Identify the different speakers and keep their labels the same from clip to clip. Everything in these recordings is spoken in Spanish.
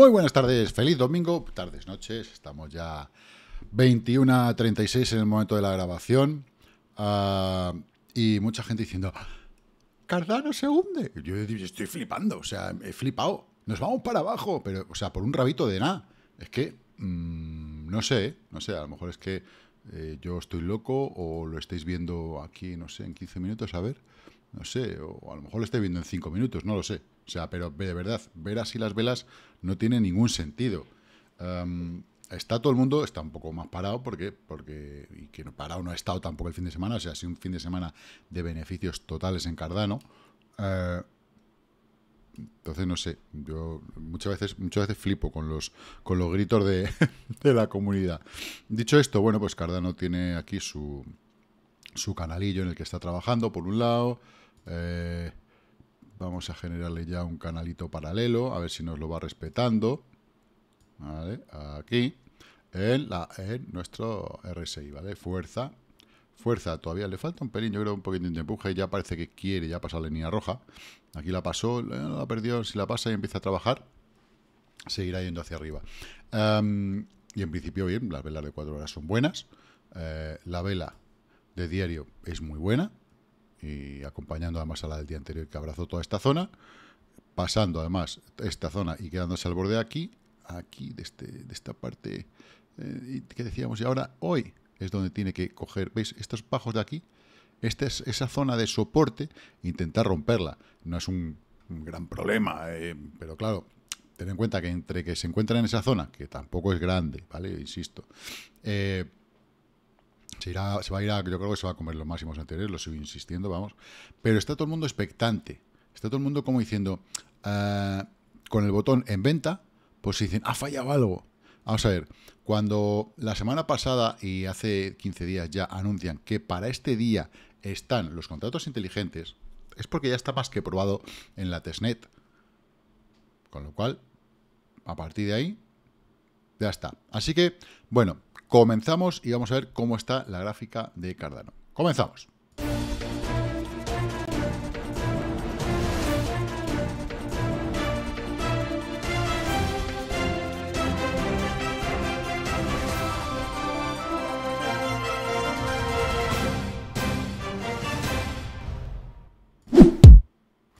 Speaker 1: Muy buenas tardes, feliz domingo, tardes, noches, estamos ya 21:36 en el momento de la grabación ah, y mucha gente diciendo, Cardano se hunde. Yo estoy flipando, o sea, he flipado, nos vamos para abajo, pero, o sea, por un rabito de nada. Es que, mm, no sé, no sé, a lo mejor es que eh, yo estoy loco o lo estáis viendo aquí, no sé, en 15 minutos, a ver no sé, o a lo mejor lo esté viendo en cinco minutos, no lo sé. O sea, pero de verdad, ver así las velas no tiene ningún sentido. está todo el mundo, está un poco más parado, porque, porque y que no parado no ha estado tampoco el fin de semana, o sea, ha sido un fin de semana de beneficios totales en Cardano. Eh, entonces, no sé, yo muchas veces, muchas veces flipo con los, con los gritos de la comunidad. Dicho esto, bueno, pues Cardano tiene aquí su, su canalillo en el que está trabajando, por un lado. Eh, vamos a generarle ya un canalito paralelo, a ver si nos lo va respetando. ¿Vale? Aquí, en, la, nuestro RSI, ¿vale? Fuerza. Fuerza, todavía le falta un pelín, yo creo, un poquito de empuje. Ya parece que quiere ya pasar la línea roja. Aquí la pasó, eh, la perdió, si la pasa y empieza a trabajar, seguirá yendo hacia arriba. Em, y en principio, bien, las velas de 4 horas son buenas. Eh, la vela de diario es muy buena y acompañando además a la del día anterior que abrazó toda esta zona, pasando además esta zona y quedándose al borde aquí, aquí de, este, de esta parte eh, que decíamos y ahora hoy es donde tiene que coger, ¿veis? Estos bajos de aquí, esta es esa zona de soporte, intentar romperla. No es un, gran problema, eh, pero claro, ten en cuenta que entre que se encuentra en esa zona, que tampoco es grande, ¿vale? Insisto. Eh, se, va a ir a, yo creo que se va a comer los máximos anteriores, lo sigo insistiendo, vamos. Pero está todo el mundo expectante. Está todo el mundo como diciendo, eh, con el botón en venta, pues dicen, ha fallado algo. Vamos a ver, cuando la semana pasada y hace 15 días ya anuncian que para este día están los contratos inteligentes, es porque ya está más que probado en la testnet. Con lo cual, a partir de ahí, ya está. Así que, bueno, comenzamos y vamos a ver cómo está la gráfica de Cardano. Comenzamos.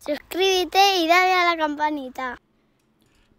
Speaker 1: Suscríbete y dale a la campanita.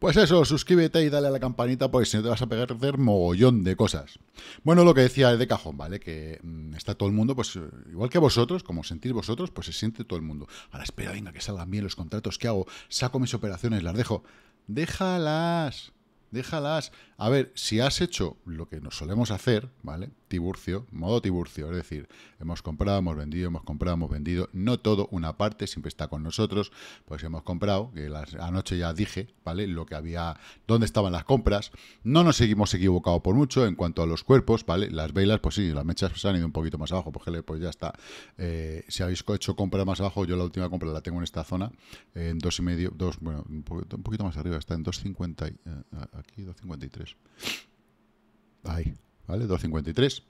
Speaker 1: Pues eso, suscríbete y dale a la campanita porque si no te vas a perder mogollón de cosas. Bueno, lo que decía de cajón, ¿vale? Que mm, está todo el mundo, pues eh, igual que vosotros, como sentís vosotros, pues se siente todo el mundo. Ahora espera, venga, que salgan bien los contratos que hago, saco mis operaciones, las dejo. Déjalas, déjalas. A ver, si has hecho lo que nos solemos hacer, ¿vale? Tiburcio, modo Tiburcio, es decir, hemos comprado, hemos vendido, hemos comprado, hemos vendido, no todo, una parte siempre está con nosotros, pues hemos comprado, que anoche ya dije, ¿vale? Lo que había, dónde estaban las compras, no nos seguimos equivocado por mucho en cuanto a los cuerpos, ¿vale? Las velas, pues sí, las mechas se han ido un poquito más abajo, pues, pues ya está. Eh, si habéis hecho compra más abajo, yo la última compra la tengo en esta zona, en dos y medio, dos, bueno, un poquito, más arriba, está en 2.50, y eh, aquí 2.53. Ahí, ¿vale? 2.53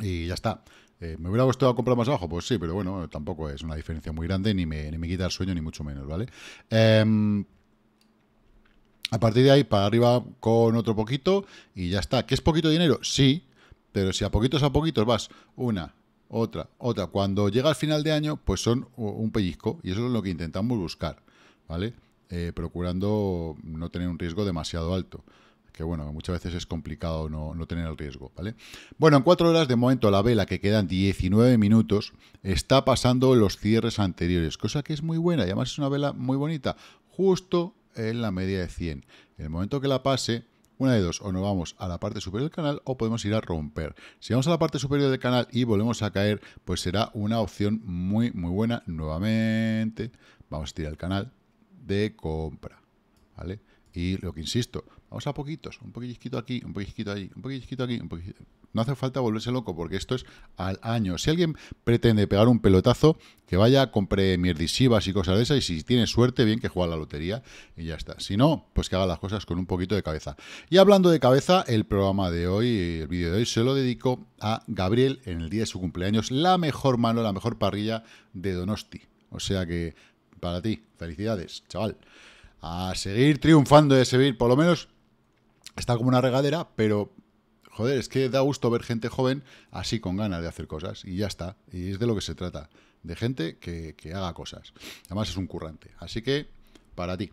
Speaker 1: y ya está. Eh, ¿Me hubiera gustado comprar más abajo? Pues sí, pero bueno, tampoco es una diferencia muy grande, ni me, me quita el sueño, ni mucho menos, ¿vale? Em, a partir de ahí, para arriba con otro poquito y ya está. ¿Qué es poquito dinero? Sí, pero si a poquitos a poquitos vas una, otra, otra, cuando llega al final de año, pues son un pellizco y eso es lo que intentamos buscar, ¿vale? Eh, procurando no tener un riesgo demasiado alto que bueno, muchas veces es complicado no, tener el riesgo, ¿vale? Bueno, en cuatro horas de momento la vela, que quedan 19 minutos, está pasando los cierres anteriores, cosa que es muy buena, y además es una vela muy bonita, justo en la media de 100. En el momento que la pase, una de dos, o nos vamos a la parte superior del canal o podemos ir a romper. Si vamos a la parte superior del canal y volvemos a caer, pues será una opción muy, muy buena. Nuevamente, vamos a tirar el canal de compra, ¿vale? Y lo que insisto, Vamos a poquitos, un poquillisquito aquí, un poquillisquito ahí, un poquillisquito aquí, un No hace falta volverse loco porque esto es al año. Si alguien pretende pegar un pelotazo, que vaya, compre mierdisivas y cosas de esas y si tiene suerte, bien que juega la lotería y ya está. Si no, pues que haga las cosas con un poquito de cabeza. Y hablando de cabeza, el programa de hoy, el vídeo de hoy, se lo dedico a Gabriel en el día de su cumpleaños. La mejor mano, la mejor parrilla de Donosti. O sea que, para ti, felicidades, chaval. A seguir triunfando y a seguir, por lo menos, está como una regadera, pero joder, es que da gusto ver gente joven así con ganas de hacer cosas y ya está. Y es de lo que se trata, de gente que, haga cosas. Además es un currante. Así que, para ti.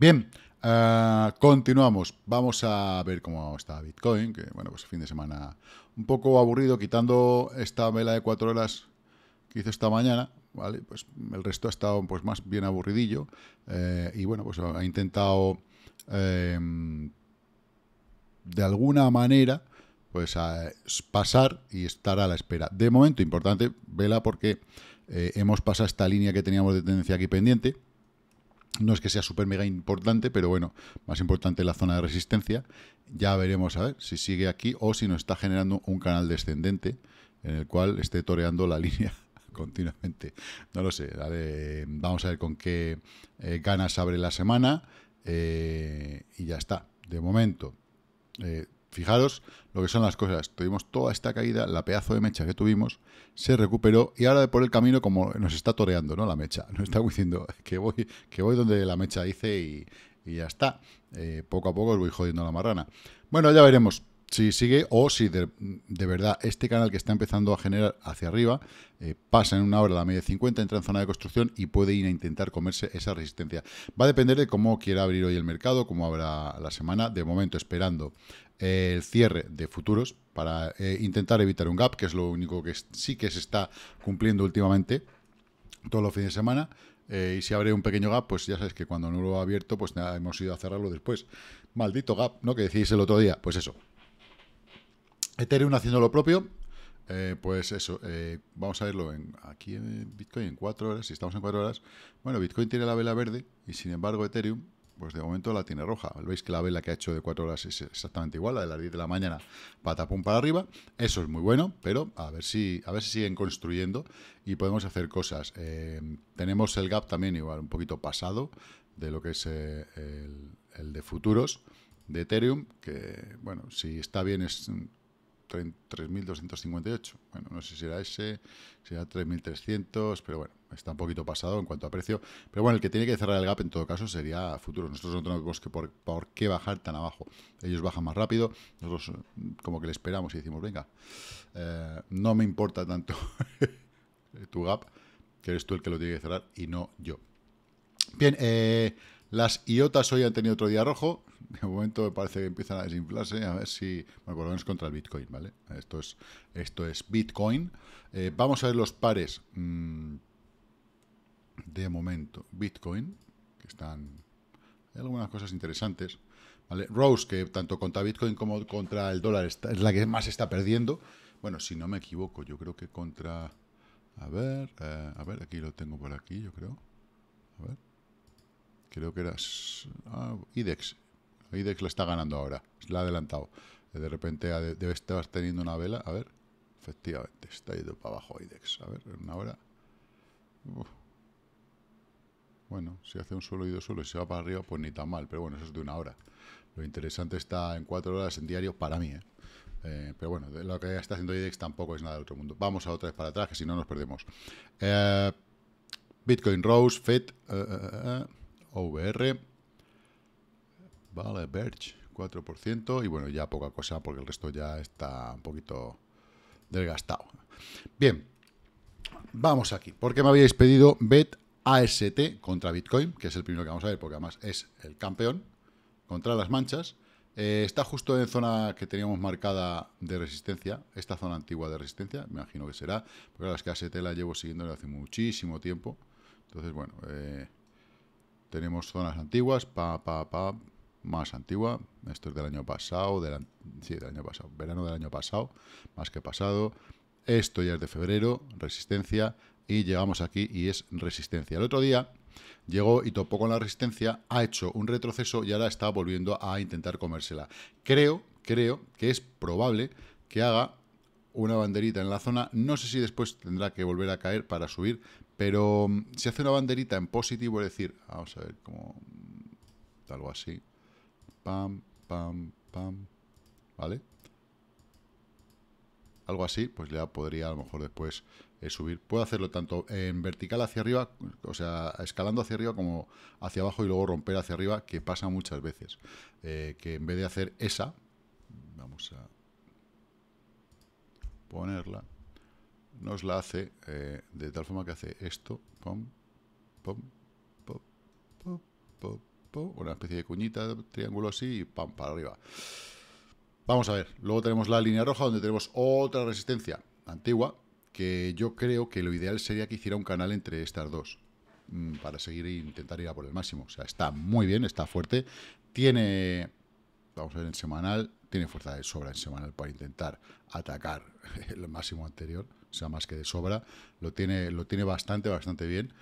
Speaker 1: Bien, ah, continuamos. Vamos a ver cómo está Bitcoin, que bueno, pues fin de semana un poco aburrido, quitando esta vela de cuatro horas que hizo esta mañana, ¿vale? Pues el resto ha estado pues más bien aburridillo. Eh, y bueno, pues ha intentado Em, de alguna manera, pues a pasar y estar a la espera. De momento, importante, vela porque eh, hemos pasado esta línea que teníamos de tendencia aquí pendiente. No es que sea súper mega importante, pero bueno, más importante la zona de resistencia. Ya veremos a ver si sigue aquí o si nos está generando un canal descendente en el cual esté toreando la línea continuamente. No lo sé. Vamos a ver con qué eh, ganas abre la semana. Eh, y ya está, de momento. Eh, fijaros lo que son las cosas. Tuvimos toda esta caída, la pedazo de mecha que tuvimos, se recuperó y ahora por el camino como nos está toreando, ¿no? La mecha. Nos está diciendo que voy, que voy donde la mecha hice y, ya está. Eh, poco a poco os voy jodiendo la marrana. Bueno, ya veremos si sigue o si de, verdad este canal que está empezando a generar hacia arriba eh, pasa en una hora la media de 50, entra en zona de construcción y puede ir a intentar comerse esa resistencia. Va a depender de cómo quiera abrir hoy el mercado, cómo habrá la semana. De momento esperando eh, el cierre de futuros para eh, intentar evitar un gap, que es lo único que sí que se está cumpliendo últimamente todos los fines de semana. y si abre un pequeño gap, pues ya sabes que cuando no lo ha abierto, pues hemos ido a cerrarlo después. Maldito gap, ¿no? Que decís el otro día. Pues eso, Ethereum haciendo lo propio. Eh, pues eso, eh, vamos a verlo en, aquí en Bitcoin en cuatro horas, si estamos en cuatro horas, bueno, Bitcoin tiene la vela verde y sin embargo Ethereum, pues de momento la tiene roja. Veis que la vela que ha hecho de cuatro horas es exactamente igual, la de las 10 de la mañana, patapum para arriba, eso es muy bueno, pero a ver si, a ver siguen construyendo y podemos hacer cosas. Eh, tenemos el gap también igual un poquito pasado de lo que es el de futuros de Ethereum, que bueno, si está bien es 3.258. Bueno, no sé si era ese, si era 3.300, pero bueno, está un poquito pasado en cuanto a precio. Pero bueno, el que tiene que cerrar el gap en todo caso sería futuro, Nosotros no tenemos que por, por qué bajar tan abajo. Ellos bajan más rápido, nosotros mm, como que le esperamos y decimos, venga, eh, no me importa tanto tu gap, que eres tú el que lo tiene que cerrar y no yo. Bien, eh, las iotas hoy han tenido otro día rojo. De momento me parece que empiezan a desinflarse. A ver si. Bueno, por lo menos contra el Bitcoin, ¿vale? Esto es, esto es Bitcoin. Eh, vamos a ver los pares. Mm, de momento, Bitcoin, que están. Hay algunas cosas interesantes. Rose, que tanto contra Bitcoin como contra el dólar es la que más está perdiendo. Bueno, si no me equivoco, yo creo que contra... A ver, eh, a ver, aquí lo tengo por aquí, yo creo. A ver creo que era ah, IDEX. IDEX la está ganando ahora, la ha adelantado. Eh, de repente debe estar teniendo una vela, a ver, efectivamente, está yendo para abajo IDEX. A ver, en una hora... Bueno, si hace un solo y dos y se va para arriba, pues ni tan mal, pero bueno, eso es de una hora. Lo interesante está en cuatro horas en diario para mí, ¿eh? Eh, pero bueno, lo que está haciendo IDEX tampoco es nada del otro mundo. Vamos a otra vez para atrás, que si no nos perdemos. Bitcoin Rose, FED... OVR. Vale, Verge, 4%. Y bueno, ya poca cosa porque el resto ya está un poquito desgastado. Bien, vamos aquí. Porque me habíais pedido BET AST contra Bitcoin, que es el primero que vamos a ver porque además es el campeón contra las manchas. Eh, está justo en zona que teníamos marcada de resistencia, esta zona antigua de resistencia, me imagino que será, porque las es que AST la llevo siguiendo desde hace muchísimo tiempo. Entonces, bueno, eh, tenemos zonas antiguas, pa, más antigua. Esto es del año pasado, sí, del año pasado, verano del año pasado, más que pasado. Esto ya es de febrero, resistencia, y llegamos aquí y es resistencia. El otro día llegó y topó con la resistencia, ha hecho un retroceso y ahora está volviendo a intentar comérsela. Creo, creo que es probable que haga una banderita en la zona. No sé si después tendrá que volver a caer para subir, pero mm, si hace una banderita en positivo, es decir, vamos a ver, como mm, algo así. Pam, pam, pam. ¿Vale? Algo así, pues ya podría a lo mejor después eh, subir. Puedo hacerlo tanto en vertical hacia arriba, o sea, escalando hacia arriba como hacia abajo y luego romper hacia arriba, que pasa muchas veces. Eh, que en vez de hacer esa, vamos a ponerla nos la hace eh, de tal forma que hace esto, pom, pom, una especie de cuñita, triángulo así y pam, para arriba. Vamos a ver, luego tenemos la línea roja donde tenemos otra resistencia antigua, que yo creo que lo ideal sería que hiciera un canal entre estas dos, mm, para seguir e intentar ir a por el máximo. O sea, está muy bien, está fuerte, tiene, vamos a ver, en semanal, tiene fuerza de sobra en semanal para intentar atacar el máximo anterior sea, más que de sobra, lo tiene, lo tiene bastante, bastante bien.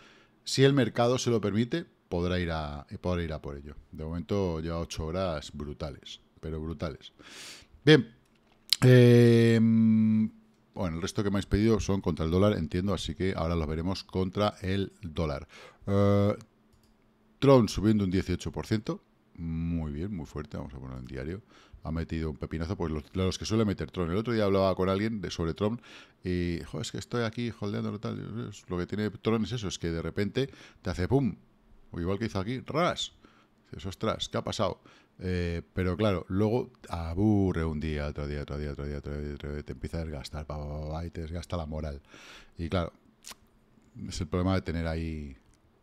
Speaker 1: Si el mercado se lo permite, podrá ir a, podrá ir a por ello. De momento lleva ocho horas brutales, pero brutales. Bien. Em, bueno, el resto que me habéis pedido son contra el dólar, entiendo, así que ahora lo veremos contra el dólar. Eh, Tron subiendo un 18%, muy bien, muy fuerte, vamos a ponerlo en diario ha metido un pepinazo, pues los, que suele meter Tron. El otro día hablaba con alguien de, sobre Tron y, Joder, es que estoy aquí holdeando tal. Lo que tiene Tron es eso, es que de repente te hace pum, o igual que hizo aquí, ras. Dices, ostras, ¿qué ha pasado? Eh, pero claro, luego aburre un día, otro día, otro día, otro día, otro día, día te empieza a desgastar, pa, y te desgasta la moral. Y claro, es el problema de tener ahí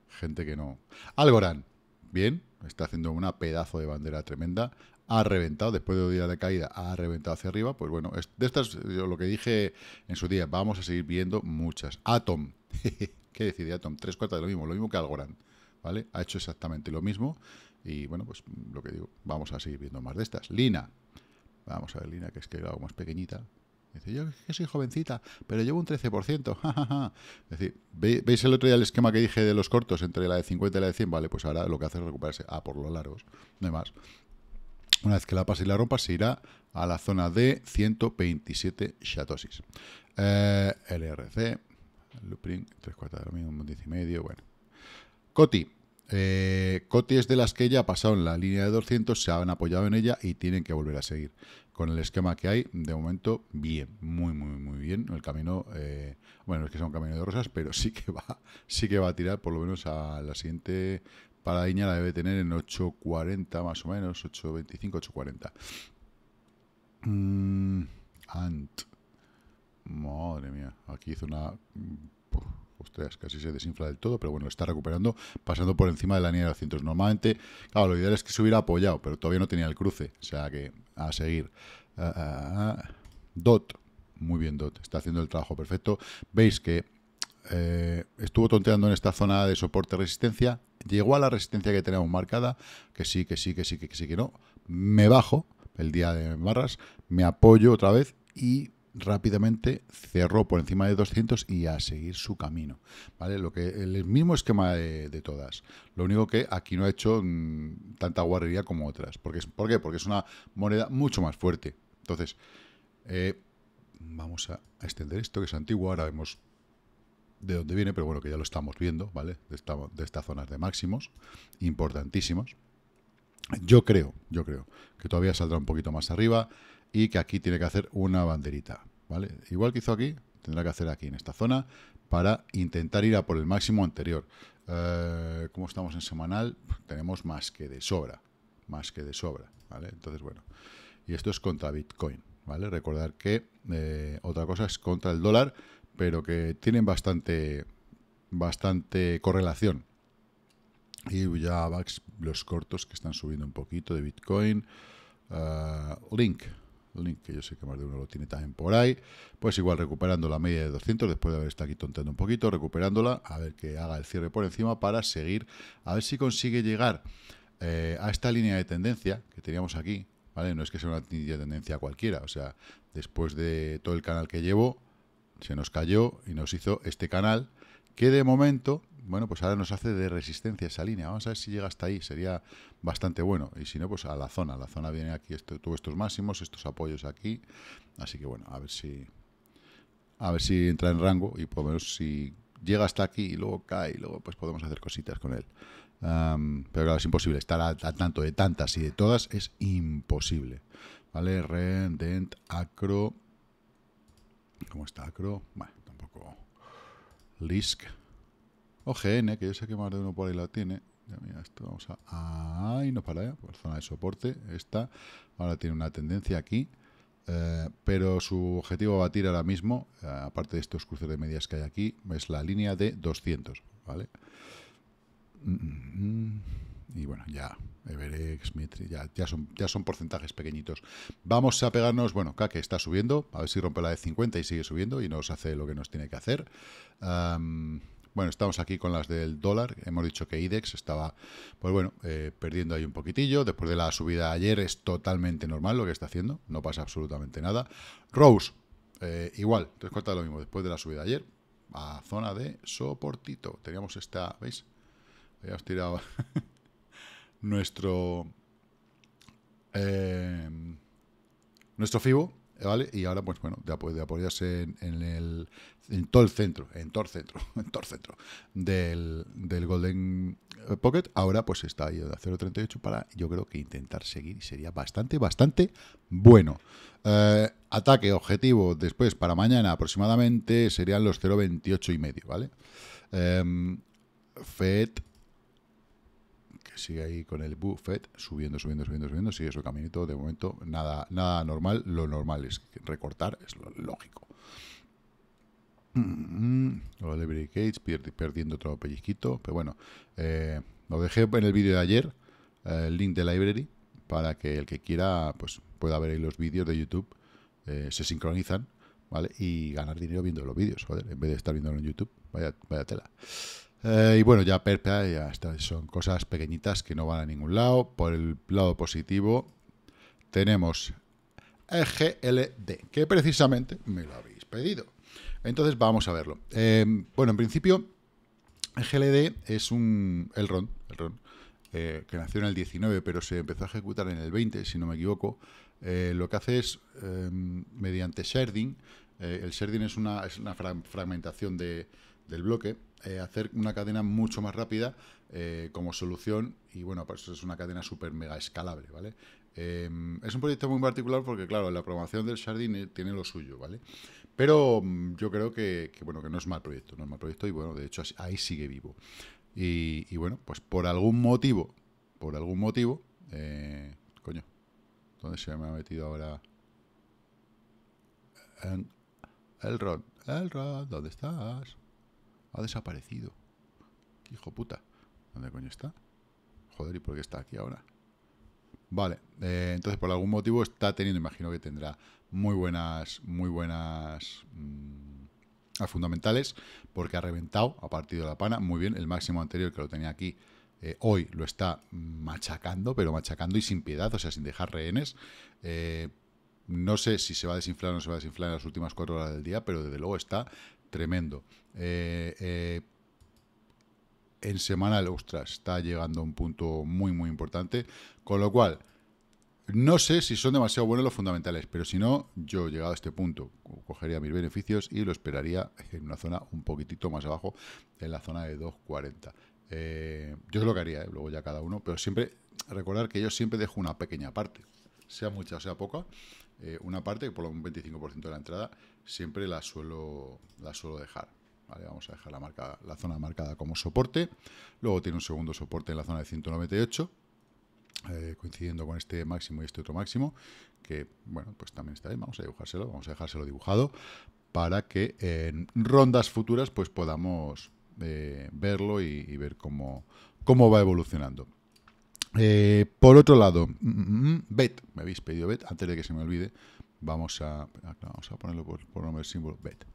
Speaker 1: gente que no. Algorand, bien, está haciendo una pedazo de bandera tremenda ha reventado, después de dos días de caída, ha reventado hacia arriba, pues bueno, de estas, yo lo que dije en su día, vamos a seguir viendo muchas. Atom, ¿qué decide Atom? Tres cuartas de lo mismo, lo mismo que Algorand, ¿vale? Ha hecho exactamente lo mismo y bueno, pues lo que digo, vamos a seguir viendo más de estas. Lina, vamos a ver Lina, que es que la algo más pequeñita, Dice, yo que soy jovencita, pero llevo un 13%. Es decir, ¿veis el otro día el esquema que dije de los cortos entre la de 50 y la de 100? Vale, pues ahora lo que hace es recuperarse. a ah, por los largos, no hay más. Una vez que la pase y la ropa se irá a la zona de 127 shatosis. Eh, LRC, Luprin, 3 cuartos de la y medio, bueno. Coti. Eh, Coti es de las que ya ha pasado en la línea de 200, se han apoyado en ella y tienen que volver a seguir. Con el esquema que hay, de momento, bien, muy, muy, muy bien. El camino, eh, bueno, es que es un camino de rosas, pero sí que va, sí que va a tirar por lo menos a la siguiente para la debe tener en 8.40 más o menos, 8.25, 8.40. Mm, Ant. Madre mía, aquí hizo una... Mm, ostras, casi se desinfla del todo, pero bueno, está recuperando, pasando por encima de la línea de 200. Normalmente, claro, lo ideal es que se hubiera apoyado, pero todavía no tenía el cruce, o sea que a seguir. Ah, ah, ah, Dot, muy bien Dot, está haciendo el trabajo perfecto. Veis que eh, estuvo tonteando en esta zona de soporte resistencia, llegó a la resistencia que tenemos marcada, que sí, que sí, que sí, que sí, que no, me bajo el día de barras, me apoyo otra vez y rápidamente cerró por encima de 200 y a seguir su camino, ¿vale? Lo que el mismo esquema de, todas. Lo único que aquí no ha hecho mm, tanta guarrería como otras, porque es, ¿por qué? Porque es una moneda mucho más fuerte. Entonces, eh, vamos a extender esto que es antiguo, ahora vemos de dónde viene, pero bueno, que ya lo estamos viendo, ¿vale? De, de estas zonas de máximos, importantísimos. Yo creo, yo creo, que todavía saldrá un poquito más arriba y que aquí tiene que hacer una banderita, ¿vale? Igual que hizo aquí, tendrá que hacer aquí en esta zona para intentar ir a por el máximo anterior. Eh, como estamos en semanal, tenemos más que de sobra, más que de sobra, ¿vale? Entonces, bueno, y esto es contra Bitcoin, ¿vale? Recordar que eh, otra cosa es contra el dólar, pero que tienen bastante, bastante correlación. Y ya los cortos que están subiendo un poquito de Bitcoin. Uh, Link, Link, que yo sé que más de uno lo tiene también por ahí. Pues igual recuperando la media de 200 después de haber estado aquí tonteando un poquito, recuperándola, a ver que haga el cierre por encima para seguir, a ver si consigue llegar eh, a esta línea de tendencia que teníamos aquí, ¿vale? No es que sea una línea de tendencia cualquiera, o sea, después de todo el canal que llevo, se nos cayó y nos hizo este canal que de momento, bueno, pues ahora nos hace de resistencia esa línea. Vamos a ver si llega hasta ahí, sería bastante bueno. Y si no, pues a la zona. La zona viene aquí, esto, tuvo estos máximos, estos apoyos aquí. Así que bueno, a ver si a ver si entra en rango y por lo menos si llega hasta aquí y luego cae y luego pues podemos hacer cositas con él. pero claro, es imposible estar a tanto de tantas y de todas, es imposible. ¿Vale? rendent, acro, ¿Cómo está Acro? Bueno, tampoco. Lisk. OGN, que yo sé que más de uno por ahí la tiene. Ya mira, esto vamos a... Ahí no para allá, ¿eh? por zona de soporte. Esta ahora tiene una tendencia aquí. Eh, pero su objetivo a batir ahora mismo, eh, aparte de estos cruces de medias que hay aquí, es la línea de 200, ¿vale? Mm, mm, mm y bueno, ya Everex, Mitri, ya, son, ya son porcentajes pequeñitos. Vamos a pegarnos, bueno, acá que está subiendo, a ver si rompe la de 50 y sigue subiendo y nos hace lo que nos tiene que hacer. bueno, estamos aquí con las del dólar, hemos dicho que IDEX estaba, pues bueno, eh, perdiendo ahí un poquitillo, después de la subida ayer es totalmente normal lo que está haciendo, no pasa absolutamente nada. Rose, eh, igual, tres lo mismo, después de la subida ayer, a zona de soportito, teníamos esta, ¿veis? Ya tirado nuestro, eh, nuestro FIBO, ¿vale? Y ahora, pues bueno, de, apoyarse en, el, en todo el centro, en todo el centro, en todo el centro del, Golden Pocket, ahora pues está ahí de 0.38 para, yo creo que intentar seguir sería bastante, bastante bueno. Eh, ataque objetivo después para mañana aproximadamente serían los 0.28 y medio, ¿vale? Em, FED sigue ahí con el buffet, subiendo, subiendo, subiendo, subiendo, sigue su caminito. De momento, nada, nada normal. Lo normal es recortar, es lo lógico. Mm, mm, perdiendo otro pellizquito. Pero bueno, eh, lo dejé en el vídeo de ayer, eh, el link de library, para que el que quiera pues pueda ver ahí los vídeos de YouTube. Eh, se sincronizan, ¿vale? Y ganar dinero viendo los vídeos, en vez de estar viendo en YouTube. Vaya, vaya tela. Eh, y bueno, ya Perpa, ya está, son cosas pequeñitas que no van a ningún lado. Por el lado positivo, tenemos EGLD, que precisamente me lo habéis pedido. Entonces vamos a verlo. Eh, bueno, en principio, EGLD es un ron RON, eh, que nació en el 19, pero se empezó a ejecutar en el 20, si no me equivoco. Eh, lo que hace es, em, mediante sharding, el sharding es una, es una fragmentación de, del bloque, eh, hacer una cadena mucho más rápida eh, como solución y bueno, para eso es una cadena súper mega escalable, ¿vale? Em, es un proyecto muy particular porque, claro, la programación del Shardin eh, tiene lo suyo, ¿vale? Pero mm, yo creo que, bueno, que no es mal proyecto, no es mal proyecto y bueno, de hecho ahí sigue vivo. Y, bueno, pues por algún motivo, por algún motivo, coño, ¿dónde se me ha metido ahora? El Rod, Elrod, ¿dónde estás? Ha desaparecido. hijo puta? ¿Dónde coño está? Joder, ¿y por qué está aquí ahora? Vale, eh, entonces por algún motivo está teniendo, imagino que tendrá muy buenas, muy buenas mm, fundamentales, porque ha reventado, ha partido la pana, muy bien, el máximo anterior que lo tenía aquí, eh, hoy lo está machacando, pero machacando y sin piedad, o sea, sin dejar rehenes. Eh, no sé si se va a desinflar o no se va a desinflar en las últimas cuatro horas del día, pero desde luego está tremendo. Eh, eh, en semanal, ostras, está llegando a un punto muy, muy importante. Con lo cual, no sé si son demasiado buenos los fundamentales, pero si no, yo llegado a este punto, cogería mis beneficios y lo esperaría en una zona un poquitito más abajo, en la zona de 240. Eh, yo es lo que haría, luego ya cada uno, pero siempre recordar que yo siempre dejo una pequeña parte, sea mucha o sea poca, eh, una parte, que por lo menos un 25% de la entrada, siempre la suelo, la suelo dejar. vamos a dejar la, zona marcada como soporte. Luego tiene un segundo soporte en la zona de 198, eh, coincidiendo con este máximo y este otro máximo, que bueno, pues también está ahí, vamos a dibujárselo, vamos a dejárselo dibujado para que en rondas futuras pues podamos eh, verlo y, y ver cómo, cómo va evolucionando. Eh, por otro lado, mm, mm, mm, bet, me habéis pedido bet, antes de que se me olvide, vamos a, a ponerlo por, nombre nombre símbolo, bet.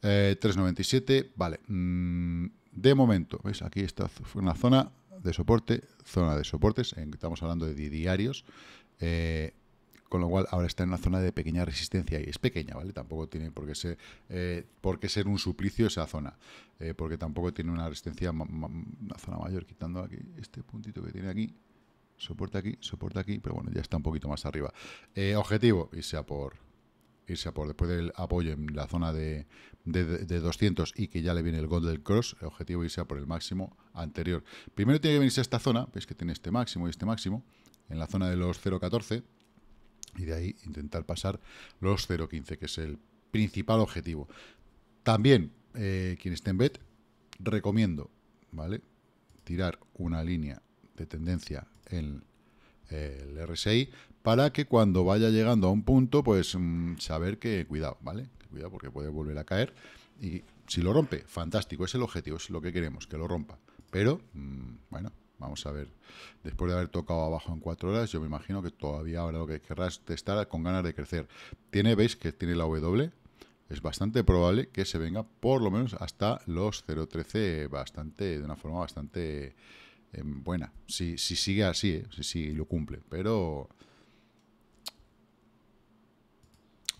Speaker 1: 397, eh, vale. de momento, ¿veis? Aquí está una zona de soporte, zona de soportes, en, estamos hablando de diarios. Eh, con lo cual ahora está en una zona de pequeña resistencia y es pequeña, ¿vale? Tampoco tiene por qué ser, eh, ser un suplicio esa zona, eh, porque tampoco tiene una resistencia, una zona mayor, quitando aquí este puntito que tiene aquí, Soporta aquí, soporta aquí, pero bueno, ya está un poquito más arriba. Eh, objetivo, irse a por irse a por después del apoyo en la zona de, de, 200 y que ya le viene el gol del cross, objetivo irse a por el máximo anterior. Primero tiene que venirse a esta zona, veis que tiene este máximo y este máximo, en la zona de los 0.14, y de ahí intentar pasar los 0.15, que es el principal objetivo. También, eh, quien esté en bet, recomiendo, ¿vale? Tirar una línea de tendencia en el RSI para que cuando vaya llegando a un punto, pues mm, saber que cuidado, ¿vale? Cuidado porque puede volver a caer y si lo rompe, fantástico, es el objetivo, es lo que queremos, que lo rompa. Pero, mm, bueno, Vamos a ver, después de haber tocado abajo en cuatro horas, yo me imagino que todavía ahora lo que querrás estar con ganas de crecer. Tiene, veis que tiene la W, es bastante probable que se venga por lo menos hasta los 0.13 bastante, de una forma bastante eh, buena. Si, sigue así, eh, si lo cumple, pero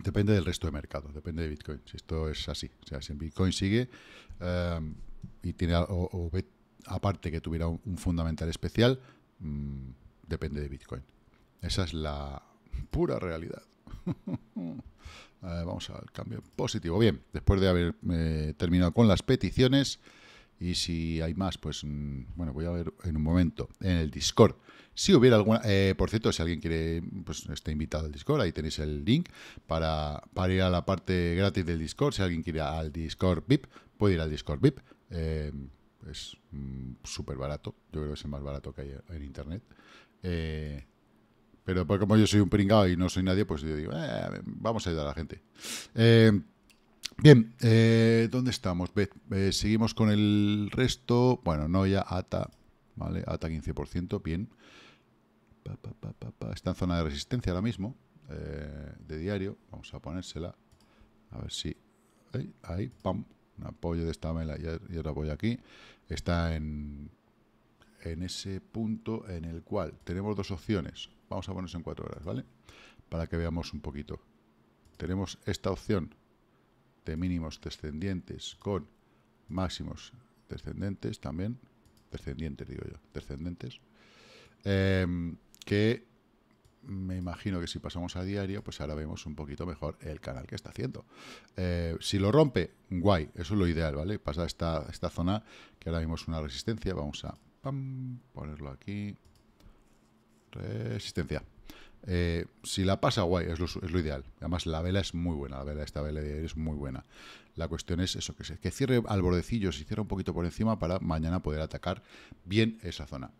Speaker 1: depende del resto de mercado, depende de Bitcoin. Si esto es así, o sea, si en Bitcoin sigue eh, y tiene o, aparte que tuviera un, fundamental especial, mm, depende de Bitcoin. Esa es la pura realidad. vamos al cambio positivo. Bien, después de haber eh, terminado con las peticiones, y si hay más, pues mm, bueno, voy a ver en un momento en el Discord. Si hubiera alguna, eh, por cierto, si alguien quiere, pues está invitado al Discord, ahí tenéis el link para, para ir a la parte gratis del Discord. Si alguien quiere ir al Discord VIP, puede ir al Discord VIP. Eh, es mm, súper barato. Yo creo que es el más barato que hay en internet. Eh, pero pues como yo soy un pringado y no soy nadie, pues yo digo, eh, vamos a ayudar a la gente. Eh, bien, ¿dónde estamos? seguimos con el resto. Bueno, no, ya ATA, ¿vale? ATA 15%, bien. Está en zona de resistencia ahora mismo, de diario. Vamos a ponérsela. A ver si... Ahí, ahí, pam, un apoyo de esta mela y otro apoyo aquí, está en, en ese punto en el cual tenemos dos opciones. Vamos a ponernos en cuatro horas, ¿vale? Para que veamos un poquito. Tenemos esta opción de mínimos descendientes con máximos descendentes también. Descendientes, digo yo, descendentes. Eh, que me imagino que si pasamos a diario, pues ahora vemos un poquito mejor el canal que está haciendo. Eh, si lo rompe, guay, eso es lo ideal, ¿vale? Pasa esta, esta zona, que ahora vimos una resistencia, vamos a ponerlo aquí, resistencia. Eh, si la pasa, guay, es lo, es lo, ideal. Además, la vela es muy buena, la vela, esta vela de es muy buena. La cuestión es eso, que, se, que cierre al bordecillo, se cierra un poquito por encima para mañana poder atacar bien esa zona.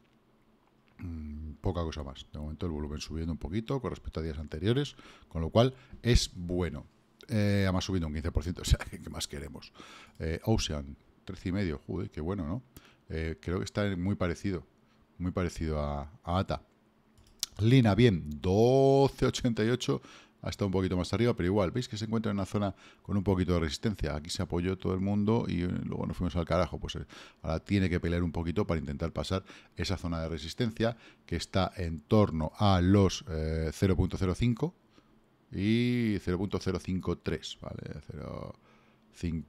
Speaker 1: Mm, poca cosa más. De momento el volumen subiendo un poquito con respecto a días anteriores, con lo cual es bueno. Eh, además subiendo un 15%, o sea, ¿qué más queremos? Eh, Ocean, medio joder, qué bueno, ¿no? Eh, creo que está muy parecido, muy parecido a, a ATA. Lina, bien, 12,88, ha un poquito más arriba, pero igual, veis que se encuentra en una zona con un poquito de resistencia. Aquí se apoyó todo el mundo y eh, luego nos fuimos al carajo. Pues eh, ahora tiene que pelear un poquito para intentar pasar esa zona de resistencia que está en torno a los 0.05 eh, y 0.053, ¿vale? 0.5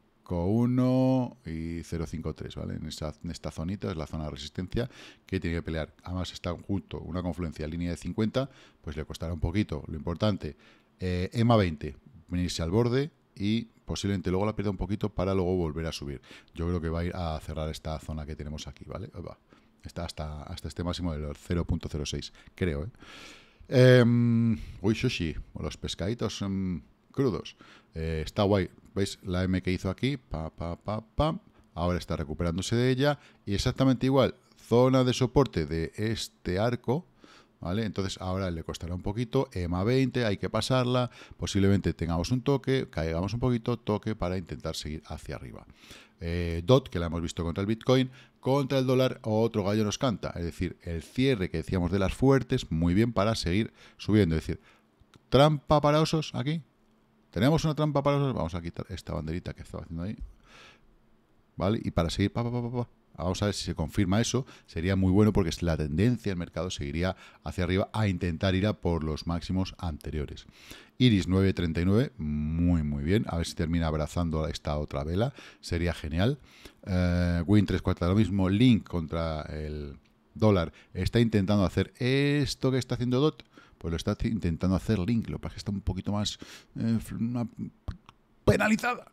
Speaker 1: y 053, ¿vale? En esta, en esta zonita es la zona de resistencia que tiene que pelear. Además está junto una confluencia línea de 50, pues le costará un poquito. Lo importante EMA eh, 20, venirse al borde y posiblemente luego la pierda un poquito para luego volver a subir. Yo creo que va a ir a cerrar esta zona que tenemos aquí, ¿vale? Está hasta, hasta este máximo de los 0.06, creo, ¿eh? Em, uy, sushi, los pescaditos crudos. Eh, está guay. ¿Veis la M que hizo aquí? Pa, pa, pa, Ahora está recuperándose de ella. Y exactamente igual, zona de soporte de este arco ¿vale? Entonces ahora le costará un poquito, EMA 20, hay que pasarla, posiblemente tengamos un toque, caigamos un poquito, toque para intentar seguir hacia arriba. Eh, DOT, que la hemos visto contra el Bitcoin, contra el dólar, otro gallo nos canta, es decir, el cierre que decíamos de las fuertes, muy bien para seguir subiendo, es decir, trampa para osos aquí, tenemos una trampa para osos, vamos a quitar esta banderita que estaba haciendo ahí, ¿vale? Y para seguir, pa, Vamos a ver si se confirma eso. Sería muy bueno porque la tendencia del mercado seguiría hacia arriba a intentar ir a por los máximos anteriores. Iris 939, muy muy bien. A ver si termina abrazando esta otra vela. Sería genial. Eh, Win 34 lo mismo. Link contra el dólar. Está intentando hacer esto que está haciendo DOT. Pues lo está intentando hacer Link. Lo que pasa es que está un poquito más eh, penalizada.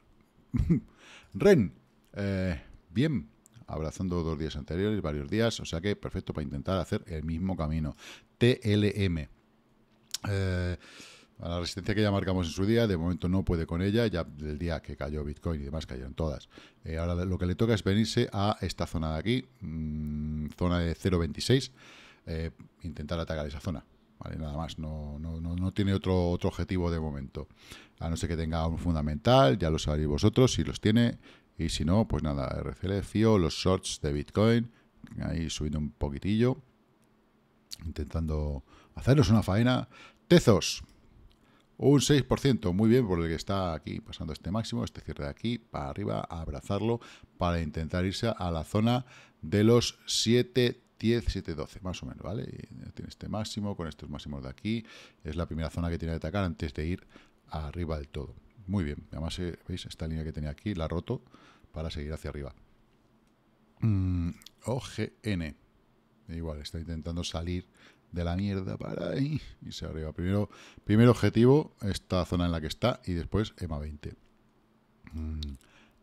Speaker 1: Ren. Eh, bien, abrazando dos días anteriores, varios días, o sea que perfecto para intentar hacer el mismo camino. TLM. Eh, la resistencia que ya marcamos en su día, de momento no puede con ella, ya del día que cayó Bitcoin y demás cayeron todas. Eh, ahora lo que le toca es venirse a esta zona de aquí, mm, zona de 0.26, eh, intentar atacar esa zona. nada más, no, no, tiene otro, otro objetivo de momento. A no ser que tenga un fundamental, ya lo sabréis vosotros, si los tiene, y si no, pues nada, RCL, FIO, los shorts de Bitcoin, ahí subiendo un poquitillo, intentando hacernos una faena. Tezos, un 6%, muy bien por el que está aquí pasando este máximo, este cierre de aquí para arriba, abrazarlo para intentar irse a la zona de los 7 10, 7, 12, más o menos, ¿vale? tiene este máximo, con estos máximos de aquí, es la primera zona que tiene que atacar antes de ir arriba del todo. Muy bien. Además, eh, veis, esta línea que tenía aquí la roto para seguir hacia arriba. Mm, OGN. Igual, está intentando salir de la mierda para ahí. Y se arriba. Primero, primer objetivo, esta zona en la que está. Y después EMA 20. Mm,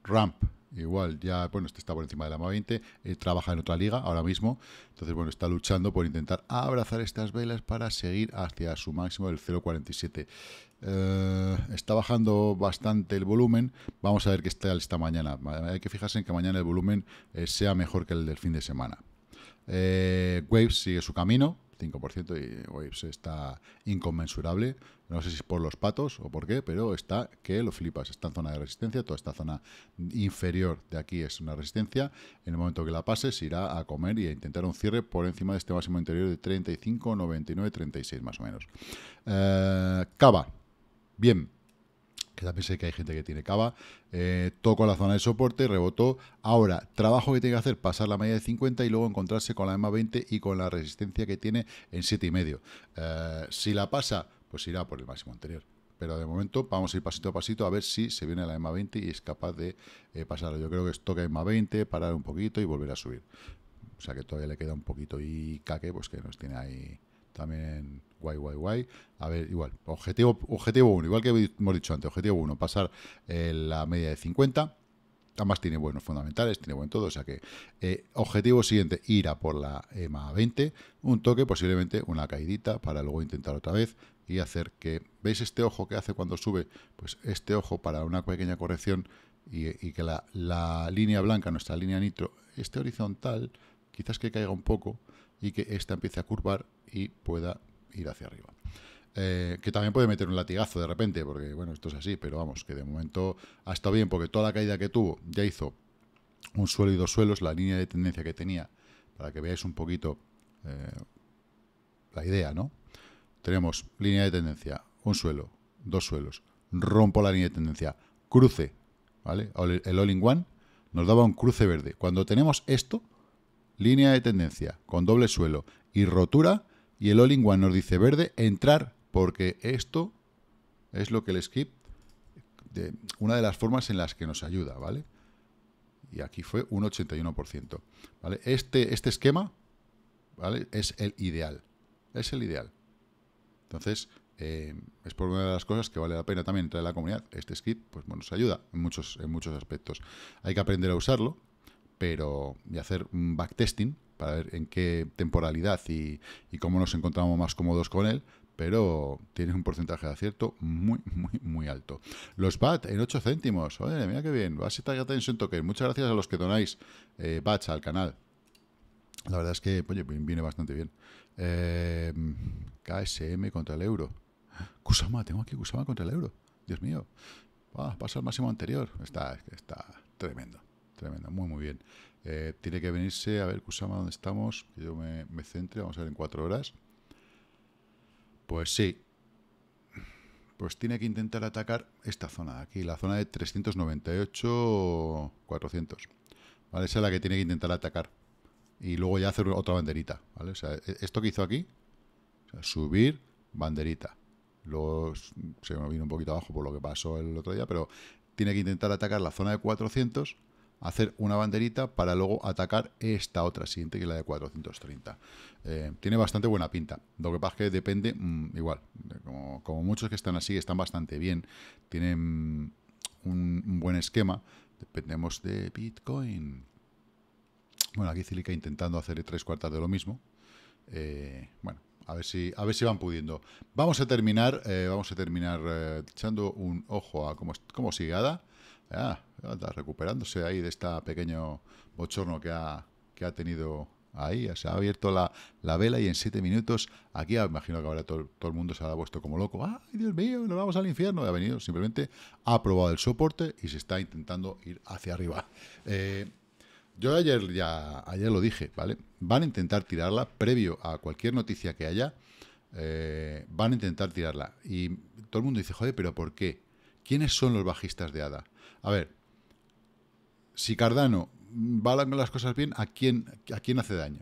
Speaker 1: ramp. Igual, ya, bueno, este está por encima de la EMA 20. Eh, trabaja en otra liga ahora mismo. Entonces, bueno, está luchando por intentar abrazar estas velas para seguir hacia su máximo del 0.47. Eh, está bajando bastante el volumen. Vamos a ver qué está esta mañana. Hay que fijarse en que mañana el volumen eh, sea mejor que el del fin de semana. Eh, Waves sigue su camino, 5%, y Waves está inconmensurable. No sé si es por los patos o por qué, pero está que lo flipas. Está en zona de resistencia, toda esta zona inferior de aquí es una resistencia. En el momento que la pases, irá a comer y a intentar un cierre por encima de este máximo interior de 35, 99, 36 más o menos. Cava Bien, que también sé que hay gente que tiene cava, eh, tocó la zona de soporte, rebotó. Ahora, trabajo que tiene que hacer, pasar la media de 50 y luego encontrarse con la EMA 20 y con la resistencia que tiene en 7,5. Eh, si la pasa, pues irá por el máximo anterior. Pero de momento vamos a ir pasito a pasito a ver si se viene la EMA 20 y es capaz de eh, pasarlo. Yo creo que toca EMA 20, parar un poquito y volver a subir. O sea que todavía le queda un poquito y caque, pues que nos tiene ahí también guay, guay, guay. A ver, igual, objetivo, objetivo 1, igual que hemos dicho antes, objetivo 1, pasar eh, la media de 50. Además tiene buenos fundamentales, tiene buen todo, o sea que eh, objetivo siguiente, ir a por la EMA 20, un toque, posiblemente una caidita para luego intentar otra vez y hacer que, ¿veis este ojo que hace cuando sube? Pues este ojo para una pequeña corrección y, que la, la, línea blanca, nuestra línea nitro, este horizontal, quizás que caiga un poco y que esta empiece a curvar y pueda ir hacia arriba. Eh, que también puede meter un latigazo de repente, porque bueno, esto es así, pero vamos, que de momento ha estado bien, porque toda la caída que tuvo ya hizo un suelo y dos suelos, la línea de tendencia que tenía, para que veáis un poquito eh, la idea, ¿no? Tenemos línea de tendencia, un suelo, dos suelos, rompo la línea de tendencia, cruce, ¿vale? El all-in-one nos daba un cruce verde. Cuando tenemos esto, línea de tendencia con doble suelo y rotura, y el all in one nos dice verde, entrar, porque esto es lo que el skip, de, una de las formas en las que nos ayuda, ¿vale? Y aquí fue un 81%, ¿vale? Este, este esquema, ¿vale? Es el ideal, es el ideal. Entonces, eh, es por una de las cosas que vale la pena también entrar en la comunidad. Este skip, pues bueno, nos ayuda en muchos, en muchos aspectos. Hay que aprender a usarlo, pero y hacer un backtesting, para ver en qué temporalidad y, cómo nos encontramos más cómodos con él, pero tiene un porcentaje de acierto muy, muy, muy alto. Los BAT en 8 céntimos. Oye, mira qué bien. teniendo Attention Token. Muchas gracias a los que donáis eh, al canal. La verdad es que, oye, viene bastante bien. Eh, KSM contra el euro. Kusama, tengo aquí Kusama contra el euro. Dios mío. Va, ah, pasa al máximo anterior. Está, está tremendo. Tremendo. Muy, muy bien. Eh, tiene que venirse, a ver, Kusama, ¿dónde estamos? Que yo me, centre, vamos a ver en cuatro horas. Pues sí. Pues tiene que intentar atacar esta zona de aquí, la zona de 398-400. ¿Vale? Esa es la que tiene que intentar atacar. Y luego ya hacer otra banderita, ¿vale? E, esto que hizo aquí, subir, banderita. Luego se me vino un poquito abajo por lo que pasó el otro día, pero tiene que intentar atacar la zona de 400 hacer una banderita para luego atacar esta otra siguiente, que es la de 430. Eh, tiene bastante buena pinta. Lo que pasa es que depende, mm, igual, como, muchos que están así, están bastante bien, tienen un, buen esquema. Dependemos de Bitcoin. Bueno, aquí Cílica intentando hacer tres cuartas de lo mismo. Eh, bueno, a ver si a ver si van pudiendo. Vamos a terminar, eh, vamos a terminar echando un ojo a cómo, cómo sigue Ada. Ah, Está recuperándose ahí de este pequeño bochorno que ha, que ha tenido ahí. Se ha abierto la, vela y en siete minutos, aquí imagino que ahora todo, el mundo se ha puesto como loco. ¡Ay, Dios mío, nos vamos al infierno! ha venido, simplemente ha probado el soporte y se está intentando ir hacia arriba. Eh, yo ayer ya ayer lo dije, ¿vale? Van a intentar tirarla previo a cualquier noticia que haya. Eh, van a intentar tirarla. Y todo el mundo dice, joder, pero ¿por qué? ¿Quiénes son los bajistas de ADA? A ver, si Cardano va las cosas bien, ¿a quién, ¿a quién hace daño?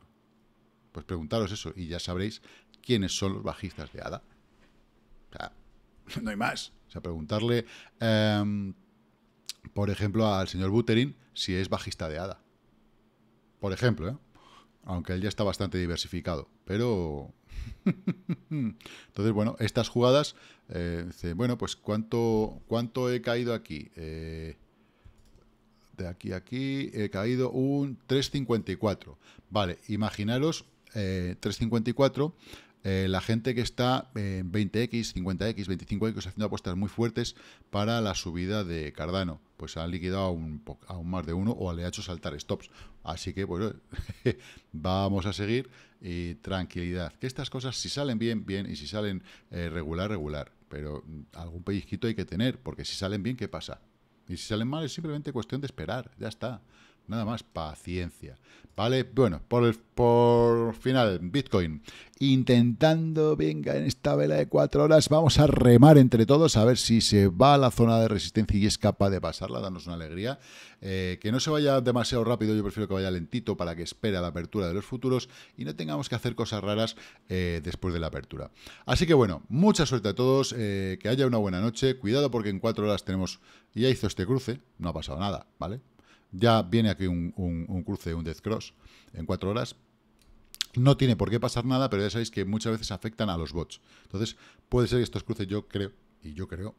Speaker 1: Pues preguntaros eso y ya sabréis quiénes son los bajistas de Hada. O sea, no hay más. O sea, preguntarle, em, por ejemplo, al señor Buterin si es bajista de Hada. Por ejemplo, ¿eh? aunque él ya está bastante diversificado, pero... Entonces, bueno, estas jugadas, eh, bueno, pues ¿cuánto, cuánto he caído aquí? Eh, de aquí aquí he caído un 3,54. Vale, imaginaros 3,54. Eh, eh, la gente que está en 20x, 50x, 25x haciendo apuestas muy fuertes para la subida de Cardano, pues han liquidado a un, a un más de uno o le ha hecho saltar stops. Así que, pues, vamos a seguir y tranquilidad. Que estas cosas, si salen bien, bien, y si salen eh, regular, regular. Pero mm, algún pellizquito hay que tener, porque si salen bien, ¿qué pasa? Y si salen mal es simplemente cuestión de esperar, ya está. Nada más, paciencia. ¿Vale? Bueno, por, el, por final, Bitcoin. Intentando, venga, en esta vela de cuatro horas, vamos a remar entre todos a ver si se va a la zona de resistencia y es capaz de pasarla, darnos una alegría. Eh, que no se vaya demasiado rápido, yo prefiero que vaya lentito para que espere la apertura de los futuros y no tengamos que hacer cosas raras eh, después de la apertura. Así que bueno, mucha suerte a todos, eh, que haya una buena noche, cuidado porque en cuatro horas tenemos, ya hizo este cruce, no ha pasado nada, ¿vale? Ya viene aquí un, cruce, un Death Cross en cuatro horas. No tiene por qué pasar nada, pero ya sabéis que muchas veces afectan a los bots. Entonces, puede ser que estos cruces, yo creo, y yo creo,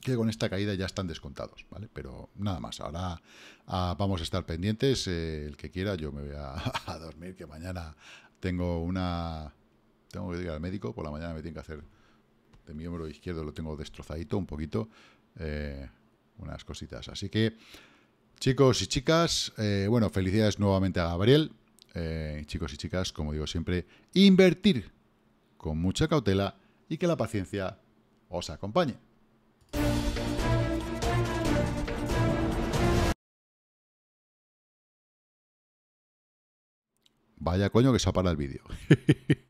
Speaker 1: que con esta caída ya están descontados, ¿vale? Pero nada más, ahora ah, vamos a estar pendientes, eh, el que quiera, yo me voy a, dormir, que mañana tengo una... Tengo que ir al médico, por la mañana me tienen que hacer de mi hombro izquierdo, lo tengo destrozadito un poquito, eh, unas cositas. Así que Chicos y chicas, eh, bueno, felicidades nuevamente a Gabriel. Eh, chicos y chicas, como digo siempre, invertir con mucha cautela y que la paciencia os acompañe. Vaya coño que se ha el vídeo.